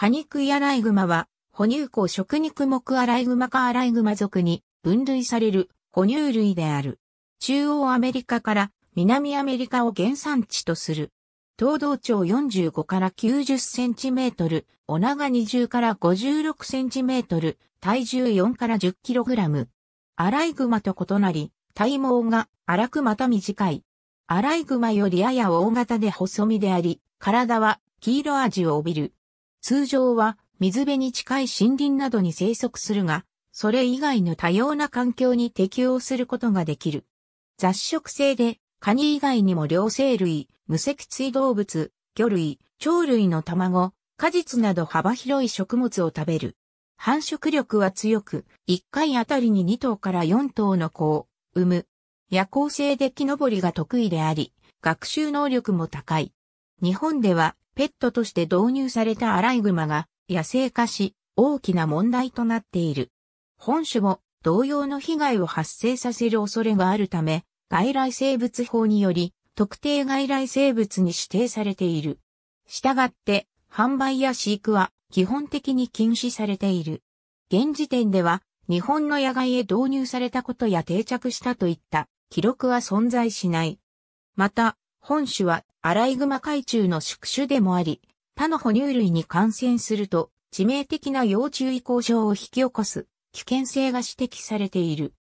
果肉やアライグマは、哺乳綱食肉目アライグマかアライグマ属に分類される哺乳類である。中央アメリカから南アメリカを原産地とする。東道長45から90センチメートル、お長20から56センチメートル、体重4から10キログラム。アライグマと異なり、体毛が荒くまた短い。アライグマよりやや大型で細身であり、体は黄色味を帯びる。通常は水辺に近い森林などに生息するが、それ以外の多様な環境に適応することができる。雑食性で、カニ以外にも両生類、無脊椎動物、魚類、鳥類の卵、果実など幅広い食物を食べる。繁殖力は強く、1回あたりに2頭から4頭の子を産む。夜行性で木登りが得意であり、学習能力も高い。日本ではペットとして導入されたアライグマが野生化し、大きな問題となっている。本種も同様の被害を発生させる恐れがあるため、外来生物法により、特定外来生物に指定されている。したがって、販売や飼育は基本的に禁止されている。現時点では、日本の野外へ導入されたことや定着したといった記録は存在しない。また、本種はアライグマ海中の宿主でもあり、他の哺乳類に感染すると致命的な要注意向症を引き起こす危険性が指摘されている。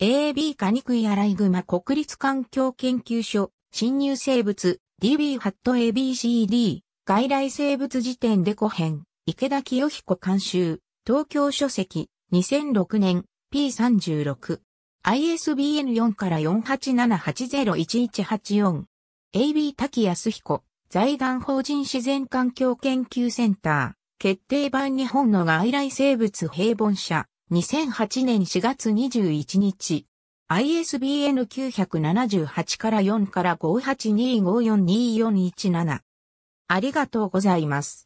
AB カニクイアライグマ国立環境研究所侵入生物 DB ハット ABCD 外来生物辞典デコ編池田清彦監修東京書籍2006年 P36 ISBN4 から487801184 AB 滝康彦、財団法人自然環境研究センター、決定版日本の外来生物平凡社、2008年4月21日、ISBN 978から4から582542417。ありがとうございます。